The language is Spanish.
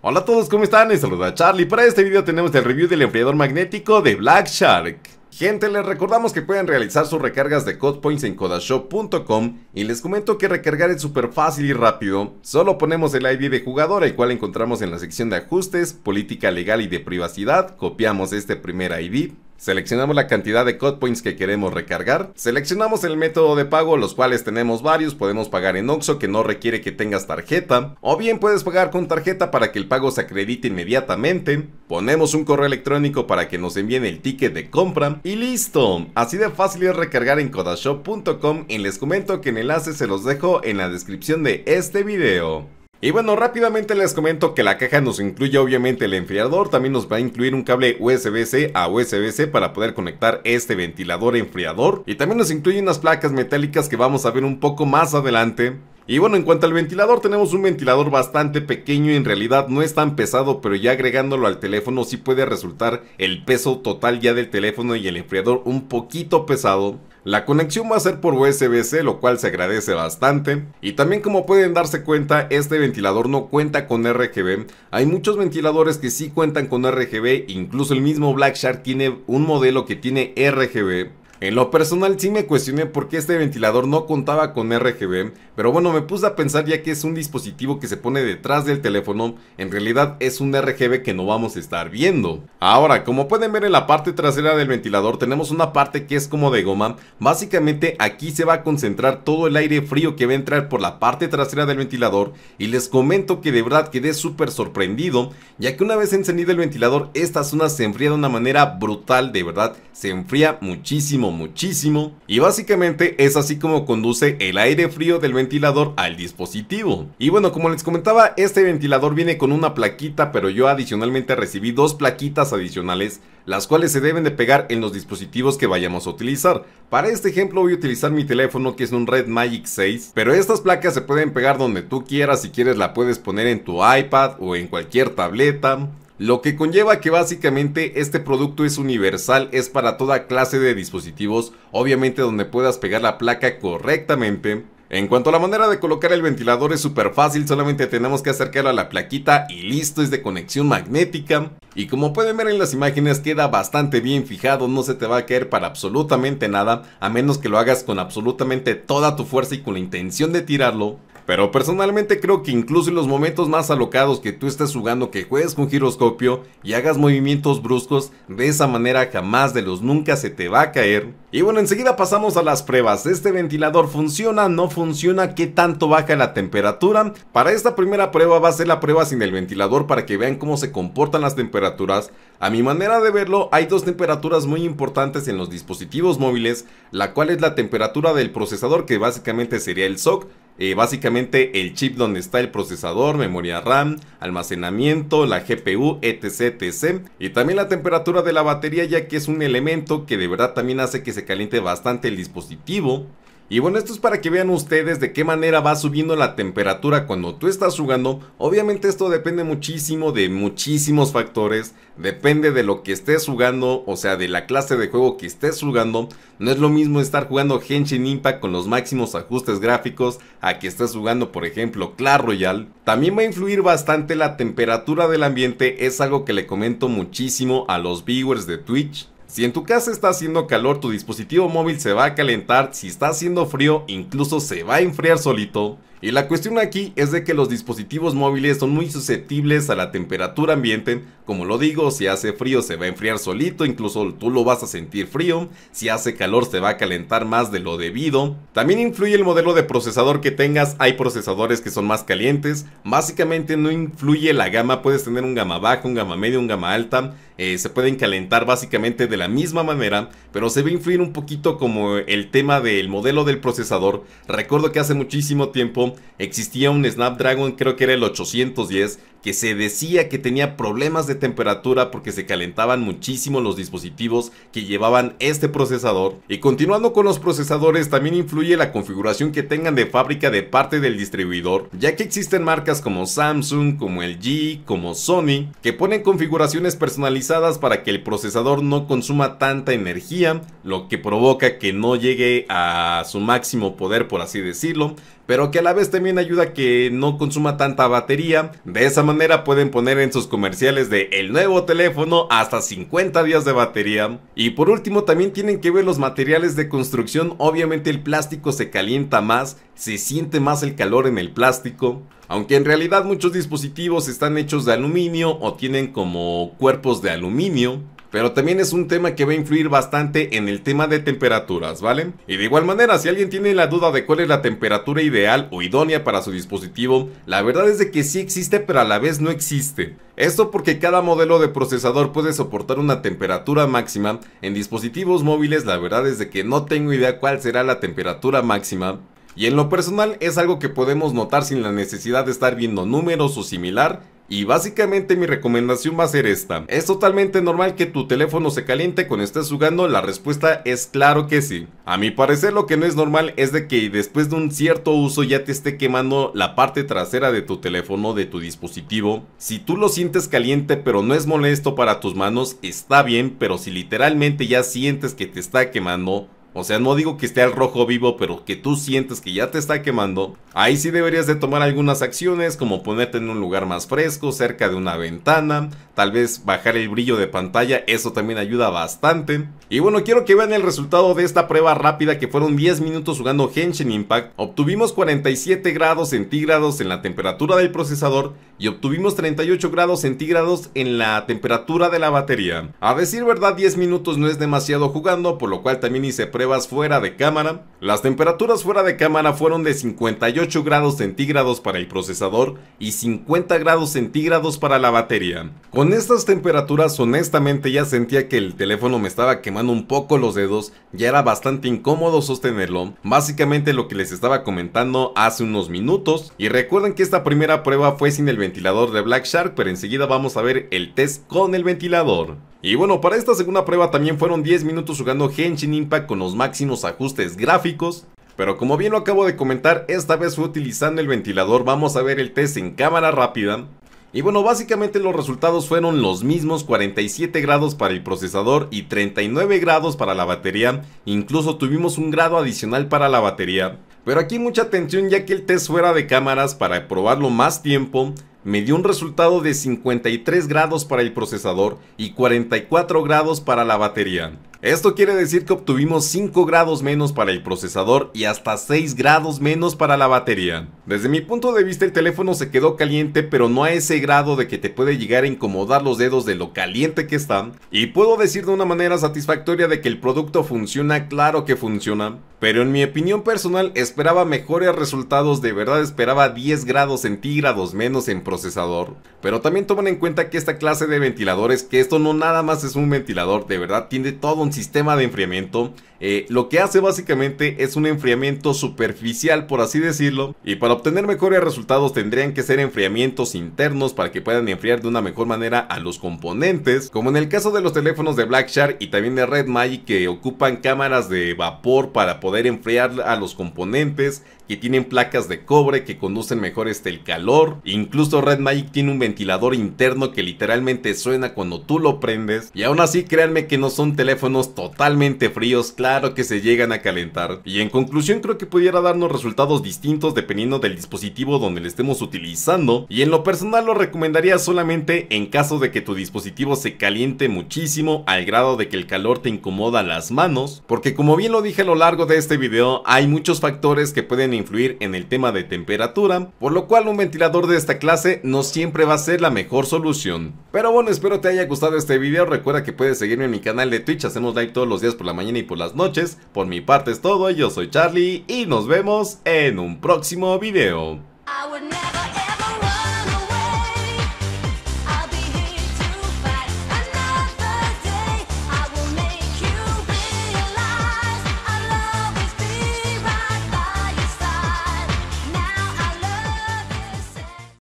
Hola a todos, ¿cómo están? Les saluda Charlie. Para este video tenemos el review del enfriador magnético de Black Shark. Gente, les recordamos que pueden realizar sus recargas de CodePoints en Codashop.com y les comento que recargar es súper fácil y rápido. Solo ponemos el ID de jugador, el cual encontramos en la sección de ajustes, política legal y de privacidad, copiamos este primer ID, Seleccionamos la cantidad de code points que queremos recargar. Seleccionamos el método de pago, los cuales tenemos varios. Podemos pagar en OXO que no requiere que tengas tarjeta. O bien puedes pagar con tarjeta para que el pago se acredite inmediatamente. Ponemos un correo electrónico para que nos envíen el ticket de compra. Y listo. Así de fácil es recargar en codashop.com y les comento que el enlace se los dejo en la descripción de este video. Y bueno, rápidamente les comento que la caja nos incluye obviamente el enfriador, también nos va a incluir un cable USB-C a USB-C para poder conectar este ventilador enfriador y también nos incluye unas placas metálicas que vamos a ver un poco más adelante. Y bueno, en cuanto al ventilador, tenemos un ventilador bastante pequeño, en realidad no es tan pesado, pero ya agregándolo al teléfono sí puede resultar el peso total ya del teléfono y el enfriador un poquito pesado. La conexión va a ser por USB-C, lo cual se agradece bastante. Y también como pueden darse cuenta, este ventilador no cuenta con RGB. Hay muchos ventiladores que sí cuentan con RGB, incluso el mismo Black Shark tiene un modelo que tiene RGB. En lo personal sí me cuestioné por qué este ventilador no contaba con RGB, pero bueno, me puse a pensar ya que es un dispositivo que se pone detrás del teléfono, en realidad es un RGB que no vamos a estar viendo. Ahora, como pueden ver en la parte trasera del ventilador tenemos una parte que es como de goma, básicamente aquí se va a concentrar todo el aire frío que va a entrar por la parte trasera del ventilador y les comento que de verdad quedé súper sorprendido, ya que una vez encendido el ventilador esta zona se enfría de una manera brutal, de verdad, se enfría muchísimo muchísimo, Y básicamente es así como conduce el aire frío del ventilador al dispositivo. Y bueno, como les comentaba, este ventilador viene con una plaquita, pero yo adicionalmente recibí dos plaquitas adicionales las cuales se deben de pegar en los dispositivos que vayamos a utilizar. Para este ejemplo voy a utilizar mi teléfono que es un Red Magic 6, pero estas placas se pueden pegar donde tú quieras, si quieres la puedes poner en tu iPad o en cualquier tableta. Lo que conlleva que básicamente este producto es universal, es para toda clase de dispositivos, obviamente donde puedas pegar la placa correctamente. En cuanto a la manera de colocar el ventilador es súper fácil, solamente tenemos que acercarlo a la plaquita y listo, es de conexión magnética. Y como pueden ver en las imágenes queda bastante bien fijado, no se te va a caer para absolutamente nada, a menos que lo hagas con absolutamente toda tu fuerza y con la intención de tirarlo. Pero personalmente creo que incluso en los momentos más alocados que tú estés jugando que juegues con giroscopio y hagas movimientos bruscos, de esa manera jamás de los nunca se te va a caer. Y bueno, enseguida pasamos a las pruebas. ¿Este ventilador funciona? ¿No funciona? ¿Qué tanto baja la temperatura? Para esta primera prueba va a ser la prueba sin el ventilador para que vean cómo se comportan las temperaturas. A mi manera de verlo, hay dos temperaturas muy importantes en los dispositivos móviles, la cual es la temperatura del procesador que básicamente sería el SOC eh, básicamente el chip donde está el procesador, memoria RAM, almacenamiento, la GPU, etc, etc. Y también la temperatura de la batería ya que es un elemento que de verdad también hace que se caliente bastante el dispositivo. Y bueno, esto es para que vean ustedes de qué manera va subiendo la temperatura cuando tú estás jugando. Obviamente esto depende muchísimo de muchísimos factores. Depende de lo que estés jugando, o sea, de la clase de juego que estés jugando. No es lo mismo estar jugando Genshin Impact con los máximos ajustes gráficos a que estés jugando, por ejemplo, Clash Royale. También va a influir bastante la temperatura del ambiente. Es algo que le comento muchísimo a los viewers de Twitch. Si en tu casa está haciendo calor, tu dispositivo móvil se va a calentar, si está haciendo frío, incluso se va a enfriar solito. Y la cuestión aquí es de que los dispositivos móviles son muy susceptibles a la temperatura ambiente, como lo digo, si hace frío se va a enfriar solito, incluso tú lo vas a sentir frío, si hace calor se va a calentar más de lo debido. También influye el modelo de procesador que tengas, hay procesadores que son más calientes, básicamente no influye la gama, puedes tener un gama baja, un gama medio, un gama alta, eh, se pueden calentar básicamente de la misma manera, pero se ve influir un poquito como el tema del modelo del procesador. Recuerdo que hace muchísimo tiempo existía un Snapdragon, creo que era el 810, que se decía que tenía problemas de temperatura porque se calentaban muchísimo los dispositivos que llevaban este procesador. Y continuando con los procesadores, también influye la configuración que tengan de fábrica de parte del distribuidor, ya que existen marcas como Samsung, como LG, como Sony, que ponen configuraciones personalizadas para que el procesador no consuma tanta energía, lo que provoca que no llegue a su máximo poder, por así decirlo, pero que a la vez también ayuda a que no consuma tanta batería. De esa manera pueden poner en sus comerciales de el nuevo teléfono hasta 50 días de batería. Y por último también tienen que ver los materiales de construcción, obviamente el plástico se calienta más, se siente más el calor en el plástico. Aunque en realidad muchos dispositivos están hechos de aluminio o tienen como cuerpos de aluminio, pero también es un tema que va a influir bastante en el tema de temperaturas, ¿vale? Y de igual manera, si alguien tiene la duda de cuál es la temperatura ideal o idónea para su dispositivo, la verdad es de que sí existe, pero a la vez no existe. Esto porque cada modelo de procesador puede soportar una temperatura máxima. En dispositivos móviles la verdad es de que no tengo idea cuál será la temperatura máxima. Y en lo personal es algo que podemos notar sin la necesidad de estar viendo números o similar y básicamente mi recomendación va a ser esta. Es totalmente normal que tu teléfono se caliente cuando estés jugando, la respuesta es claro que sí. A mi parecer lo que no es normal es de que después de un cierto uso ya te esté quemando la parte trasera de tu teléfono, de tu dispositivo. Si tú lo sientes caliente pero no es molesto para tus manos, está bien, pero si literalmente ya sientes que te está quemando, o sea, no digo que esté al rojo vivo, pero que tú sientes que ya te está quemando, ahí sí deberías de tomar algunas acciones como ponerte en un lugar más fresco, cerca de una ventana, tal vez bajar el brillo de pantalla, eso también ayuda bastante. Y bueno, quiero que vean el resultado de esta prueba rápida que fueron 10 minutos jugando Genshin Impact, obtuvimos 47 grados centígrados en la temperatura del procesador y obtuvimos 38 grados centígrados en la temperatura de la batería. A decir verdad, 10 minutos no es demasiado jugando, por lo cual también hice pruebas fuera de cámara, las temperaturas fuera de cámara fueron de 58 grados centígrados para el procesador y 50 grados centígrados para la batería. Con estas temperaturas honestamente ya sentía que el teléfono me estaba quemando un poco los dedos, ya era bastante incómodo sostenerlo, básicamente lo que les estaba comentando hace unos minutos, y recuerden que esta primera prueba fue sin el ventilador de Black Shark, pero enseguida vamos a ver el test con el ventilador. Y bueno, para esta segunda prueba también fueron 10 minutos jugando henshin Impact con máximos ajustes gráficos. Pero como bien lo acabo de comentar, esta vez fue utilizando el ventilador, vamos a ver el test en cámara rápida. Y bueno, básicamente los resultados fueron los mismos 47 grados para el procesador y 39 grados para la batería, incluso tuvimos un grado adicional para la batería. Pero aquí mucha atención ya que el test fuera de cámaras para probarlo más tiempo, me dio un resultado de 53 grados para el procesador y 44 grados para la batería. Esto quiere decir que obtuvimos 5 grados menos para el procesador y hasta 6 grados menos para la batería. Desde mi punto de vista el teléfono se quedó caliente pero no a ese grado de que te puede llegar a incomodar los dedos de lo caliente que está y puedo decir de una manera satisfactoria de que el producto funciona, claro que funciona, pero en mi opinión personal esperaba mejores resultados, de verdad esperaba 10 grados centígrados menos en procesador, pero también toman en cuenta que esta clase de ventiladores, que esto no nada más es un ventilador, de verdad tiene todo un sistema de enfriamiento, eh, lo que hace básicamente es un enfriamiento superficial, por así decirlo, y para obtener mejores resultados tendrían que ser enfriamientos internos para que puedan enfriar de una mejor manera a los componentes, como en el caso de los teléfonos de Black Shark y también de Red Magic que ocupan cámaras de vapor para poder enfriar a los componentes, que tienen placas de cobre que conducen mejor este, el calor, incluso Red Magic tiene un ventilador interno que literalmente suena cuando tú lo prendes, y aún así créanme que no son teléfonos totalmente fríos, claro que se llegan a calentar. Y en conclusión creo que pudiera darnos resultados distintos dependiendo del dispositivo donde le estemos utilizando. Y en lo personal lo recomendaría solamente en caso de que tu dispositivo se caliente muchísimo al grado de que el calor te incomoda las manos. Porque como bien lo dije a lo largo de este video, hay muchos factores que pueden influir en el tema de temperatura. Por lo cual un ventilador de esta clase no siempre va a ser la mejor solución. Pero bueno, espero te haya gustado este video. Recuerda que puedes seguirme en mi canal de Twitch. Hacemos like todos los días por la mañana y por las noches. Por mi parte es todo, yo soy Charlie y nos vemos en un próximo video.